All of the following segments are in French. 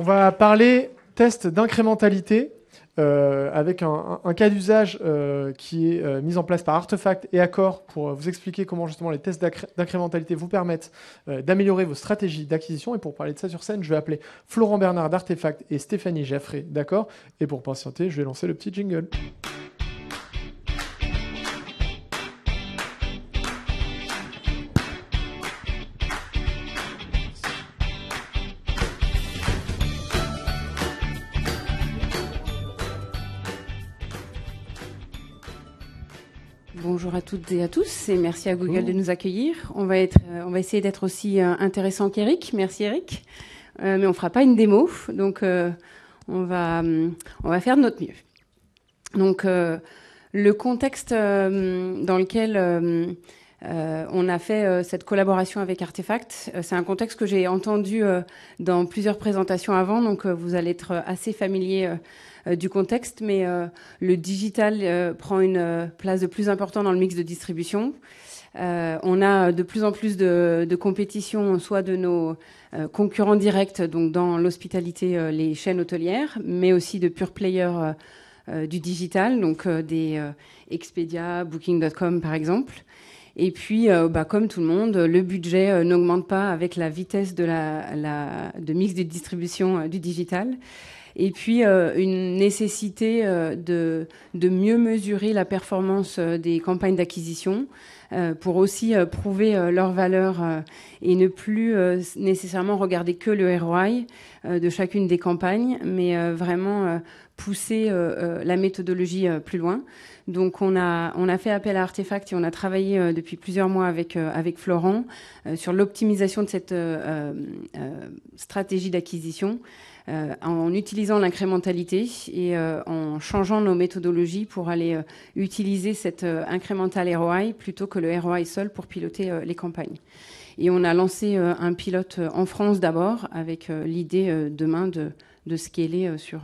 On va parler test d'incrémentalité euh, avec un, cas d'usage euh, qui est euh, mis en place par Artefact et Accor pour vous expliquer comment justement les tests d'incrémentalité vous permettent d'améliorer vos stratégies d'acquisition. Et pour parler de ça sur scène, je vais appeler Florent Bernard d'Artefact et Stéphanie Jaffré d'accord Et pour patienter, je vais lancer le petit jingle. Bonjour à toutes et à tous et merci à Google de nous accueillir. On va, être, euh, on va essayer d'être aussi euh, intéressant qu'Eric. Merci Eric. Euh, mais on ne fera pas une démo, donc on, va, on va faire de notre mieux. Donc le contexte dans lequel euh, on a fait euh, cette collaboration avec Artefact. Euh, c'est un contexte que j'ai entendu dans plusieurs présentations avant, donc vous allez être assez familier du contexte, mais le digital prend une place de plus importante dans le mix de distribution. on a de plus en plus de, de soit de nos concurrents directs, donc dans l'hospitalité, les chaînes hôtelières, mais aussi de pure players du digital, donc des Expedia, Booking.com par exemple. Et puis, euh, bah, comme tout le monde, le budget euh, n'augmente pas avec la vitesse de, mix de distribution euh, du digital. Et puis, une nécessité de mieux mesurer la performance des campagnes d'acquisition. Euh, pour aussi euh, prouver euh, leur valeur et ne plus nécessairement regarder que le ROI de chacune des campagnes, mais vraiment pousser la méthodologie plus loin. Donc on a on a fait appel à Artefact et on a travaillé depuis plusieurs mois avec avec Florent sur l'optimisation de cette stratégie d'acquisition. Euh, en utilisant l'incrémentalité et euh, en changeant nos méthodologies pour aller euh, utiliser cette incrémentale ROI plutôt que le ROI seul pour piloter les campagnes. Et on a lancé un pilote en France d'abord avec l'idée demain de, scaler sur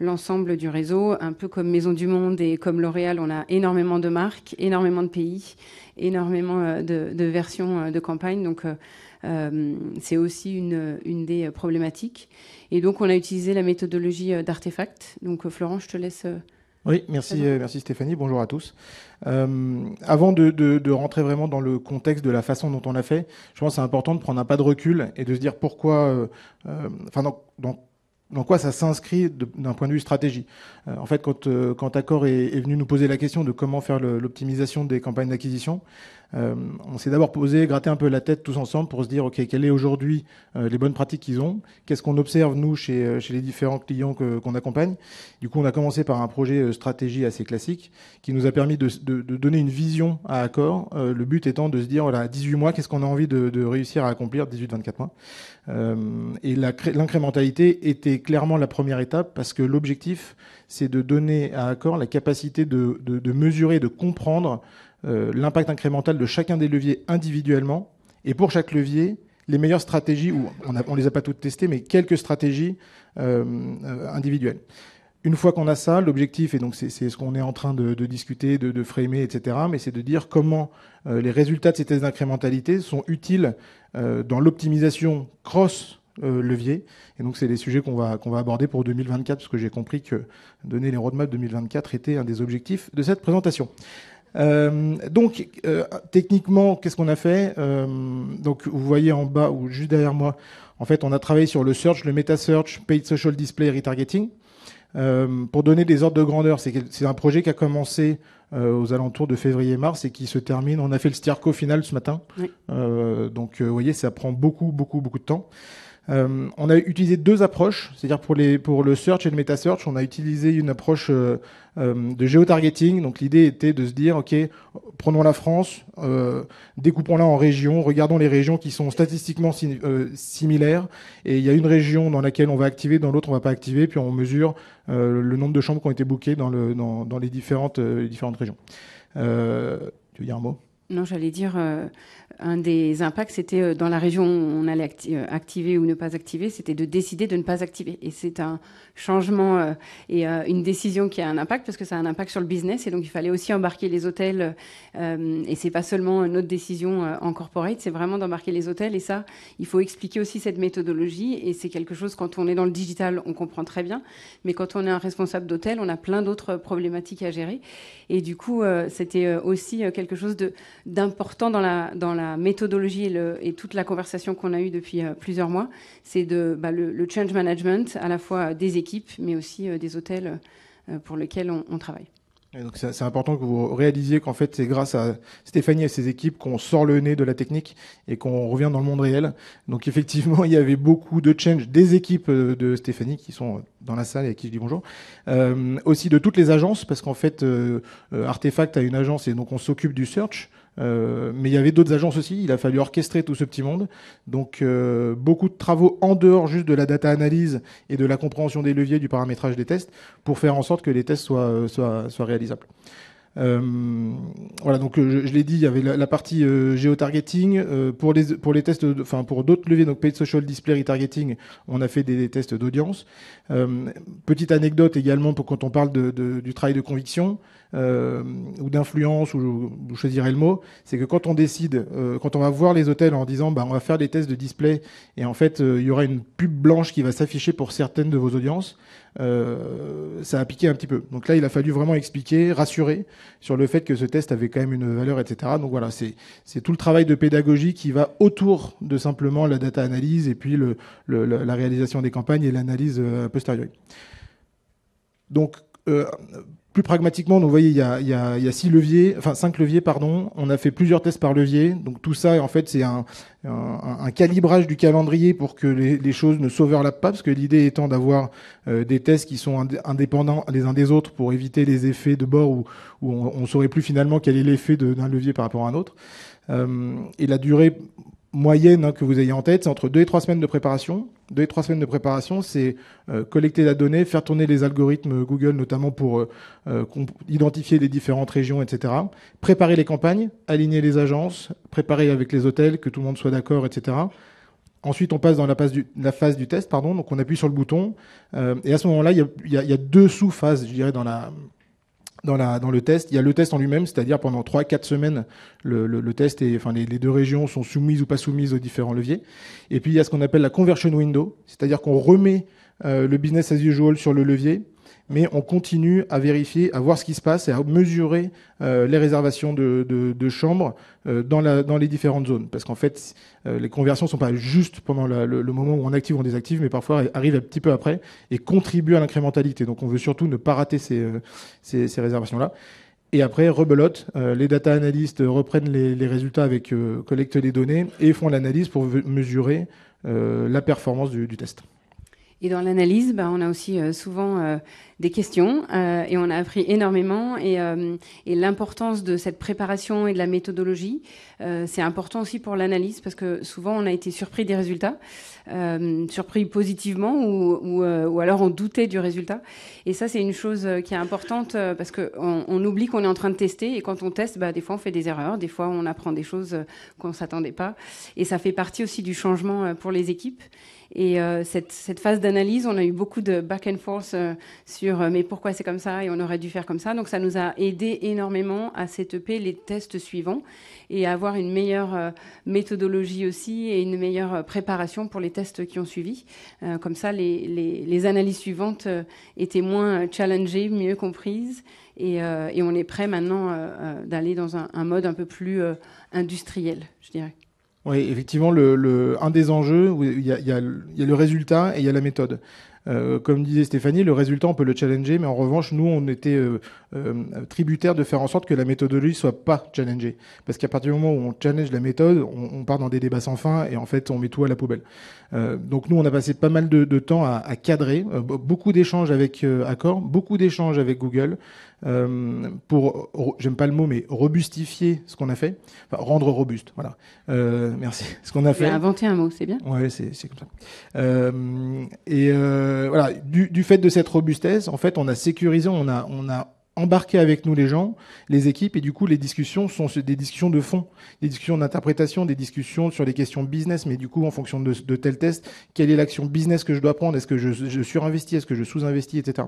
l'ensemble du réseau, un peu comme Maison du Monde et comme L'Oréal, on a énormément de marques, énormément de pays, énormément de, versions de campagnes, Donc euh, c'est aussi une, des problématiques. Et donc, on a utilisé la méthodologie euh, d'artefact. Donc, euh, Florent, je te laisse. Oui, merci, merci Stéphanie. Bonjour à tous. avant de, rentrer vraiment dans le contexte de la façon dont on l'a fait, je pense que c'est important de prendre un pas de recul et de se dire pourquoi, enfin, dans, quoi ça s'inscrit d'un point de vue stratégie. en fait, quand, quand Accor est, venu nous poser la question de comment faire l'optimisation des campagnes d'acquisition, euh, on s'est d'abord posé, gratté un peu la tête tous ensemble pour se dire, OK, quelles est aujourd'hui euh, les bonnes pratiques qu'ils ont Qu'est-ce qu'on observe, nous, chez, euh, les différents clients qu'on accompagne Du coup, on a commencé par un projet stratégie assez classique qui nous a permis de, donner une vision à Accor, le but étant de se dire, voilà, 18 mois, qu'est-ce qu'on a envie de, réussir à accomplir, 18-24 mois Et l'incrémentalité était clairement la première étape parce que l'objectif, c'est de donner à Accor la capacité de, de mesurer, de comprendre euh, l'impact incrémental de chacun des leviers individuellement, et pour chaque levier, les meilleures stratégies, ou on ne les a pas toutes testées, mais quelques stratégies euh, euh, individuelles. Une fois qu'on a ça, l'objectif, et donc c'est ce qu'on est en train de, discuter, de, framer, etc., mais c'est de dire comment les résultats de ces tests d'incrémentalité sont utiles dans l'optimisation cross leviers. levier. Et donc c'est les sujets qu'on va, qu'on va aborder pour 2024, parce que j'ai compris que donner les roadmaps 2024 était un des objectifs de cette présentation. Euh, donc euh, techniquement, qu'est-ce qu'on a fait euh, Donc vous voyez en bas ou juste derrière moi, en fait, on a travaillé sur le search, le meta search, paid social display, retargeting. pour donner des ordres de grandeur, c'est un projet qui a commencé aux alentours de février-mars et qui se termine. On a fait le stirco final ce matin. donc vous voyez, ça prend beaucoup, beaucoup, beaucoup de temps. Euh, on a utilisé deux approches, c'est-à-dire pour, les, pour le search et le meta-search, on a utilisé une approche euh, euh, de géotargeting. Donc l'idée était de se dire, OK, prenons la France, découpons-la en régions, regardons les régions qui sont statistiquement similaires. Et il y a une région dans laquelle on va activer, dans l'autre on va pas activer, puis on mesure le nombre de chambres qui ont été bookées dans, le, dans, les différentes, les différentes régions. tu veux dire un mot non, j'allais dire, euh, un des impacts, c'était euh, dans la région où on allait euh, activer ou ne pas activer, c'était de décider de ne pas activer. Et c'est un changement et une décision qui a un impact parce que ça a un impact sur le business. Et donc, il fallait aussi embarquer les hôtels. et c'est pas seulement notre décision en corporate, c'est vraiment d'embarquer les hôtels. Et ça, il faut expliquer aussi cette méthodologie. Et c'est quelque chose, quand on est dans le digital, on comprend très bien. Mais quand on est un responsable d'hôtel, on a plein d'autres problématiques à gérer. Et du coup, c'était aussi quelque chose de d'important dans la, dans la méthodologie et, toute la conversation qu'on a eue depuis euh, plusieurs mois, c'est de bah, le, change management à la fois euh, des équipes, mais aussi euh, des hôtels pour lesquels on, travaille. donc c'est important que vous réalisiez qu'en fait c'est grâce à Stéphanie et ses équipes qu'on sort le nez de la technique et qu'on revient dans le monde réel. Donc effectivement il y avait beaucoup de change des équipes de Stéphanie qui sont dans la salle et à qui je dis bonjour, aussi de toutes les agences parce qu'en fait Artefact a une agence et donc on s'occupe du search. Euh, mais il y avait d'autres agences aussi. Il a fallu orchestrer tout ce petit monde. Donc euh, beaucoup de travaux en dehors juste de la data analyse et de la compréhension des leviers du paramétrage des tests pour faire en sorte que les tests soient, euh, réalisables. voilà, donc je, l'ai dit, il y avait la, partie géotargeting pour les tests, enfin pour d'autres leviers, donc paid social display retargeting, on a fait des, tests d'audience. petite anecdote également pour quand on parle du travail de conviction. Euh, ou d'influence, ou vous choisirez le mot, c'est que quand on décide, euh, quand on va voir les hôtels en disant bah, on va faire des tests de display et en fait euh, il y aura une pub blanche qui va s'afficher pour certaines de vos audiences, ça a piqué un petit peu. Donc là il a fallu vraiment expliquer, rassurer sur le fait que ce test avait quand même une valeur, etc. Donc voilà, c'est tout le travail de pédagogie qui va autour de simplement la data analyse et puis la réalisation des campagnes et l'analyse postérieure posteriori. Donc, plus pragmatiquement, vous voyez, il y a, six leviers, enfin cinq leviers, pardon. On a fait plusieurs tests par levier, donc tout ça, en fait, c'est un, calibrage du calendrier pour que les, choses ne s'overlappent pas, parce que l'idée étant d'avoir euh, des tests qui sont indépendants les uns des autres pour éviter les effets de bord où, on, saurait plus finalement quel est l'effet d'un levier par rapport à un autre. Euh, et la durée, moyenne hein, que vous ayez en tête, c'est entre deux et 3 semaines de préparation. Deux et trois semaines de préparation, c'est euh, collecter la donnée, faire tourner les algorithmes euh, Google, notamment pour euh, identifier les différentes régions, etc. Préparer les campagnes, aligner les agences, préparer avec les hôtels, que tout le monde soit d'accord, etc. Ensuite, on passe dans la, phase du, la phase du test, pardon, donc on appuie sur le bouton. et à ce moment-là, il y a, y a, deux sous-phases, je dirais, dans la, dans, la, dans le test. Il y a le test en lui-même, c'est-à-dire pendant 3-4 semaines, le, test est, enfin, les, deux régions sont soumises ou pas soumises aux différents leviers. Et puis il y a ce qu'on appelle la conversion window, c'est-à-dire qu'on remet euh, le business as usual sur le levier mais on continue à vérifier, à voir ce qui se passe et à mesurer euh, les réservations de, chambres euh, dans, les différentes zones. Parce qu'en fait, euh, les conversions ne sont pas juste pendant le, moment où on active ou on désactive, mais parfois arrivent un petit peu après et contribuent à l'incrémentalité. Donc on veut surtout ne pas rater ces, réservations-là. Et après, rebelote, les data analystes reprennent les, résultats avec, collectent les données et font l'analyse pour mesurer la performance du test. Et dans l'analyse, bah, on a aussi euh, souvent euh, des questions euh, et on a appris énormément. Et, et l'importance de cette préparation et de la méthodologie, c'est important aussi pour l'analyse parce que souvent on a été surpris des résultats, surpris positivement ou, ou, ou, alors on doutait du résultat. Et ça, c'est une chose qui est importante parce qu'on on oublie qu'on est en train de tester et quand on teste, bah, des fois on fait des erreurs, des fois on apprend des choses qu'on ne s'attendait pas. Et ça fait partie aussi du changement pour les équipes. Et euh, cette, phase d'analyse, on a eu beaucoup de back and forth euh, sur euh, mais pourquoi c'est comme ça et on aurait dû faire comme ça. Donc ça nous a aidé énormément à CTP les tests suivants et à avoir une meilleure méthodologie aussi et une meilleure préparation pour les tests qui ont suivi. comme ça, les, analyses suivantes étaient moins challengées, mieux comprises. Et, on est prêt maintenant d'aller dans un, mode un peu plus industriel, je dirais. Oui, effectivement, le, le, un des enjeux, il y, a, il y a le résultat et il y a la méthode. Euh, comme disait Stéphanie, le résultat, on peut le challenger, mais en revanche, nous, on était euh, euh, tributaires tributaire de faire en sorte que la méthodologie soit pas challengée. Parce qu'à partir du moment où on challenge la méthode, on, part dans des débats sans fin et en fait, on met tout à la poubelle. donc nous, on a passé pas mal de, temps à, cadrer, beaucoup d'échanges avec Accor, beaucoup d'échanges avec Google. pour, j'aime pas le mot, mais robustifier ce qu'on a fait, rendre robuste, voilà. merci. Ce qu'on a fait. Inventer un mot, c'est bien. Ouais, c'est comme ça. et euh, du, fait de cette robustesse, en fait, on a sécurisé, on a, embarqué avec nous les gens, les équipes, et du coup, les discussions sont des discussions de fond, des discussions d'interprétation, des discussions sur les questions business, mais du coup, en fonction de, tel test, quelle est l'action business que je dois prendre Est-ce que je, je surinvestis Est-ce que je sous-investis Etc.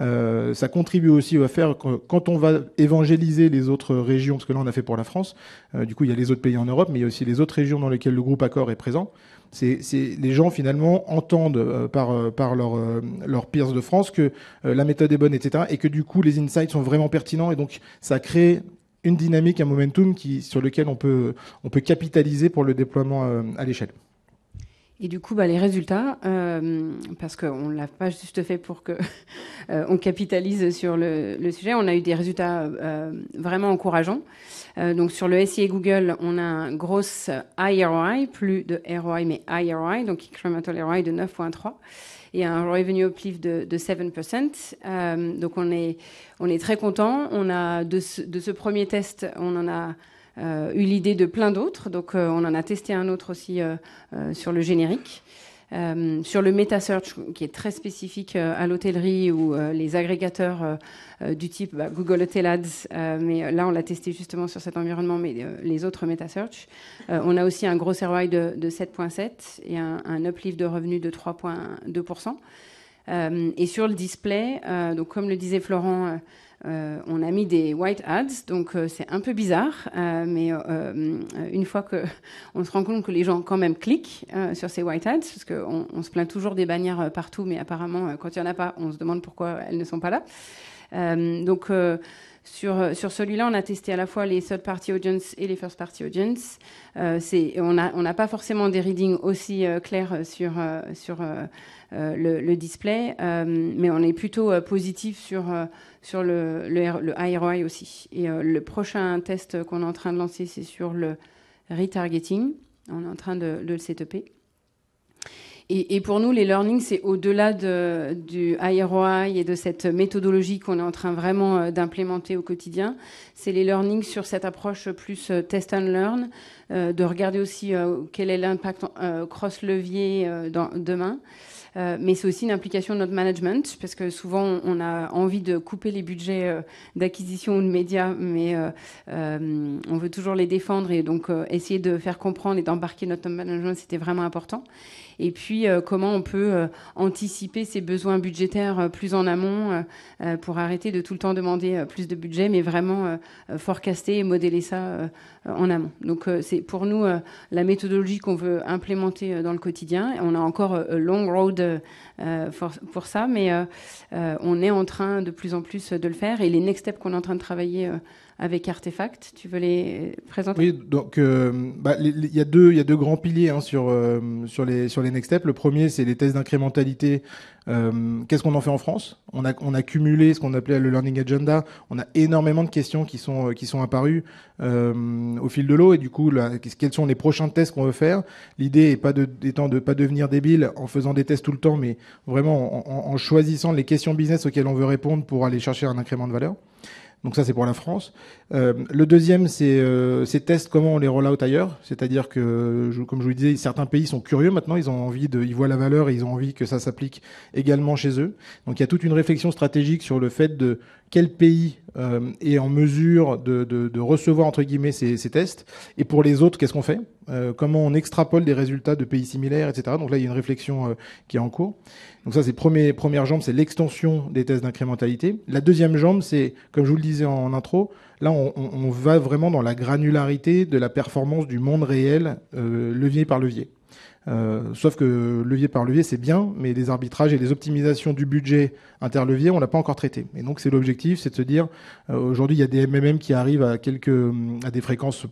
Euh, ça contribue aussi à faire quand on va évangéliser les autres régions, parce que là on a fait pour la France, euh, du coup il y a les autres pays en Europe, mais il y a aussi les autres régions dans lesquelles le groupe Accor est présent. C'est, les gens finalement entendent euh, par, leurs leur peers de France que la méthode est bonne, etc. Et que du coup les insights sont vraiment pertinents et donc ça crée une dynamique, un momentum qui, sur lequel on peut, on peut capitaliser pour le déploiement à l'échelle. Et du coup, bah, les résultats, euh, parce qu'on ne l'a pas juste fait pour que euh, on capitalise sur le, sujet, on a eu des résultats euh, vraiment encourageants. donc sur le SIA Google, on a un grosse IRI, plus de ROI, mais ROI, donc incremental ROI de 9.3 et un revenue uplift de, de 7%. donc on est, on est très content. On a de de ce, premier test, on en a euh, eu l'idée de plein d'autres. Donc euh, on en a testé un autre aussi euh, sur le générique. sur le meta-search, qui est très spécifique à l'hôtellerie ou les agrégateurs du type bah, Google Hotel Ads, mais là on l'a testé justement sur cet environnement, mais les autres meta-search. on a aussi un gros ROI de, 7,7 et un, un uplift de revenus de 3,2%. Euh, et sur le display, euh, donc comme le disait Florent, euh, on a mis des white ads, donc c'est un peu bizarre, mais une fois que on se rend compte que les gens quand même cliquent sur ces white ads, parce qu'on se plaint toujours des bannières partout, mais apparemment quand il n'y en a pas, on se demande pourquoi elles ne sont pas là. donc euh, sur, celui-là, on a testé à la fois les third party audience et les first party audience. Euh, on n'a on pas forcément des readings aussi euh, clairs sur, sur le, display, mais on est plutôt positif sur, sur le, le, ROI aussi. Et le prochain test qu'on est en train de lancer, c'est sur le retargeting. On est en train de, le setuper. Et, et, pour nous, les learnings, c'est au-delà de, du IROI et de cette méthodologie qu'on est en train vraiment euh, d'implémenter au quotidien. C'est les learnings sur cette approche plus euh, test and learn, euh, de regarder aussi quel est l'impact cross-levier demain. mais c'est aussi une implication de notre management, parce que souvent on a envie de couper les budgets d'acquisition ou de médias, mais on veut toujours les défendre et donc essayer de faire comprendre et d'embarquer notre management, c'était vraiment important et puis euh, comment on peut euh, anticiper ces besoins budgétaires euh, plus en amont pour arrêter de tout le temps demander plus de budget, mais vraiment forecaster et modéliser ça en amont. Donc c'est pour nous la méthodologie qu'on veut implémenter dans le quotidien. On a encore long road pour ça, mais on est en train de plus en plus de le faire et les next steps qu'on est en train de travailler avec Artefact. Tu veux les présenter Oui, donc euh, bah, il y, a deux, deux grands piliers hein, sur, euh, sur, les, sur les next steps. Le premier, c'est les tests d'incrémentalité. Euh, qu'est-ce qu'on en fait en France on a, on cumulé ce qu'on appelait le learning agenda. On a énormément de questions qui sont, qui sont apparues au fil de l'eau. Et du coup, quels sont les prochains tests qu'on veut faire L'idée n'est pas de, ne de pas devenir débile en faisant des tests tout le temps, mais vraiment en choisissant les questions business auxquelles on veut répondre pour aller chercher un incrément de valeur. Donc ça, c'est pour la France. Euh, le deuxième, c'est euh, ces tests, comment on les roll out ailleurs. C'est-à-dire que, comme je vous disais, certains pays sont curieux maintenant, ils ont envie de, ils voient la valeur et ils ont envie que ça s'applique également chez eux. Donc il y a toute une réflexion stratégique sur le fait de quel pays euh, est en mesure de, de, recevoir entre guillemets ces, ces tests et pour les autres qu'est-ce qu'on fait euh, comment on extrapole des résultats de pays similaires etc donc là il y a une réflexion euh, qui est en cours donc ça c'est première première jambe c'est l'extension des tests d'incrémentalité la deuxième jambe c'est comme je vous le disais en, intro là on, va vraiment dans la granularité de la performance du monde réel levier par levier euh, sauf que levier par levier, c'est bien, mais les arbitrages et les optimisations du budget interlevier, on l'a pas encore traité. Et donc c'est l'objectif, c'est de se dire, euh, aujourd'hui il y a des MMM qui arrivent à quelques à des fréquences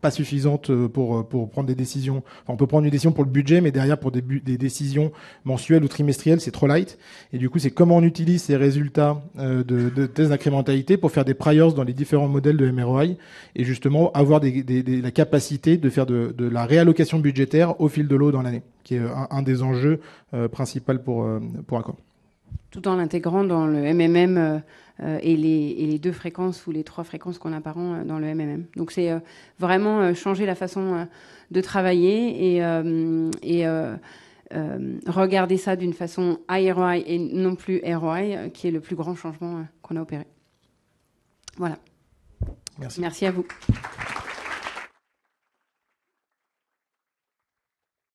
pas suffisante euh, pour, euh, pour prendre des décisions. Enfin, on peut prendre une décision pour le budget, mais derrière, pour des, des décisions mensuelles ou trimestrielles, c'est trop light. Et du coup, c'est comment on utilise ces résultats euh, de, de tests d'incrémentalité pour faire des priors dans les différents modèles de MROI et justement avoir la capacité de faire de, la réallocation budgétaire au fil de l'eau dans l'année, qui est un, des enjeux euh, principaux pour, pour Accor tout en l'intégrant dans le MMM et les, deux fréquences ou les trois fréquences qu'on a par an euh, dans le MMM. Donc c'est vraiment changer la façon de travailler et, regarder ça d'une façon IROI et non plus ROI, qui est le plus grand changement qu'on a opéré. Voilà. Merci. Merci à vous.